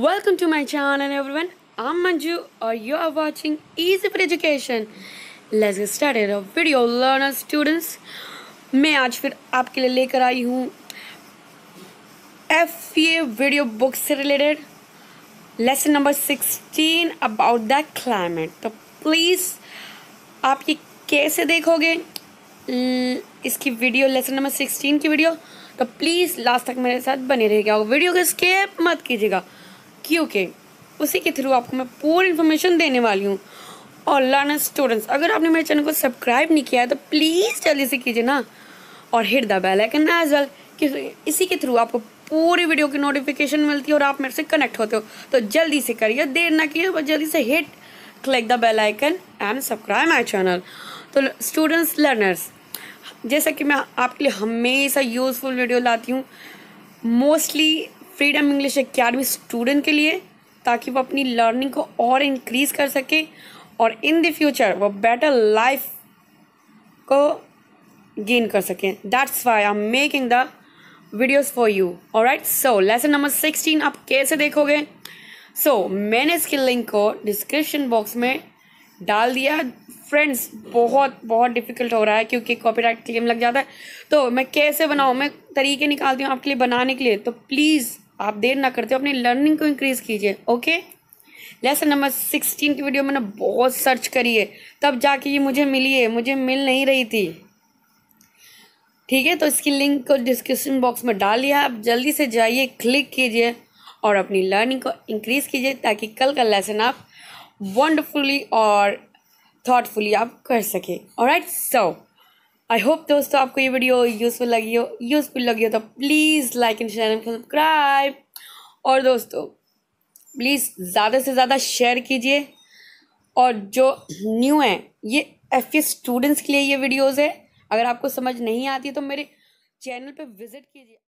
Welcome to my channel and everyone um you are watching Easy for Education. Let's get started our video learner मैं आज फिर आपके लिए लेकर आई हूँ एफ ए वीडियो बुक से related lesson number sixteen about the climate तो प्लीज़ आप ये कैसे देखोगे hmm, इसकी वीडियो लेसन नंबर सिक्सटीन की वीडियो तो प्लीज़ लास्ट तक मेरे साथ बने रहिएगा वीडियो को स्केप मत कीजिएगा क्योंकि उसी के थ्रू आपको मैं पूरी इन्फॉर्मेशन देने वाली हूँ और लर्नर स्टूडेंट्स अगर आपने मेरे चैनल को सब्सक्राइब नहीं किया है तो प्लीज़ जल्दी से कीजिए ना और hit the bell icon as well क्योंकि इसी के थ्रू आपको पूरी वीडियो की नोटिफिकेशन मिलती है और आप मेरे से कनेक्ट होते हो तो जल्दी से करिए देर ना कीजिए बस जल्दी से hit click the bell icon and subscribe my channel तो स्टूडेंट्स लर्नर्स जैसा कि मैं आपके लिए हमेशा यूज़फुल वीडियो लाती हूँ mostly Freedom English Academy student के लिए ताकि वो अपनी लर्निंग को और इंक्रीज कर सके और इन द फ्यूचर वो बेटर लाइफ को गेन कर सकें that's why I am making the videos for you और right so lesson number sixteen आप कैसे देखोगे सो so, मैंने इसके लिंक को डिस्क्रिप्शन बॉक्स में डाल दिया फ्रेंड्स बहुत बहुत डिफिकल्ट हो रहा है क्योंकि कॉपीराइट क्लेम लग जाता है तो मैं कैसे बनाऊँ मैं तरीके निकालती हूँ आपके लिए बनाने के लिए तो प्लीज़ आप देर ना करते हो अपनी लर्निंग को इंक्रीज़ कीजिए ओके लेसन नंबर सिक्सटीन की वीडियो मैंने बहुत सर्च करी है तब जाके ये मुझे मिली है मुझे मिल नहीं रही थी ठीक है तो इसकी लिंक को डिस्क्रिप्शन बॉक्स में डाल लिया आप जल्दी से जाइए क्लिक कीजिए और अपनी लर्निंग को इंक्रीज़ कीजिए ताकि कल का लेसन आप वंडरफुली और थॉटफुली आप कर सकें और राइट सो आई होप दोस्तों आपको ये वीडियो यूज़फुल लगी हो यूज़फुल लगी हो तो please like and share and subscribe और दोस्तों प्लीज़ ज़्यादा से ज़्यादा शेयर कीजिए और जो न्यू है ये एफ स्टूडेंट्स के लिए ये वीडियोज़ है अगर आपको समझ नहीं आती तो मेरे चैनल पे विज़िट कीजिए